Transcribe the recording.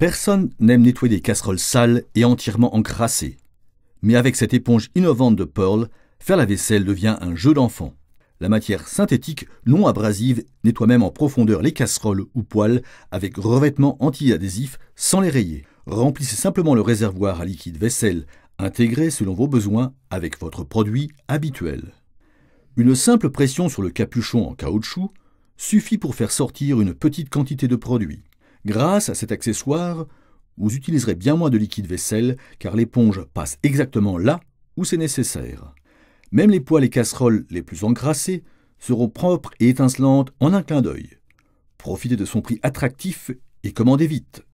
Personne n'aime nettoyer des casseroles sales et entièrement encrassées. Mais avec cette éponge innovante de Pearl, faire la vaisselle devient un jeu d'enfant. La matière synthétique non abrasive nettoie même en profondeur les casseroles ou poêles avec revêtement anti-adhésif sans les rayer. Remplissez simplement le réservoir à liquide vaisselle intégré selon vos besoins avec votre produit habituel. Une simple pression sur le capuchon en caoutchouc suffit pour faire sortir une petite quantité de produit. Grâce à cet accessoire, vous utiliserez bien moins de liquide vaisselle car l'éponge passe exactement là où c'est nécessaire. Même les poêles et casseroles les plus encrassées seront propres et étincelantes en un clin d'œil. Profitez de son prix attractif et commandez vite.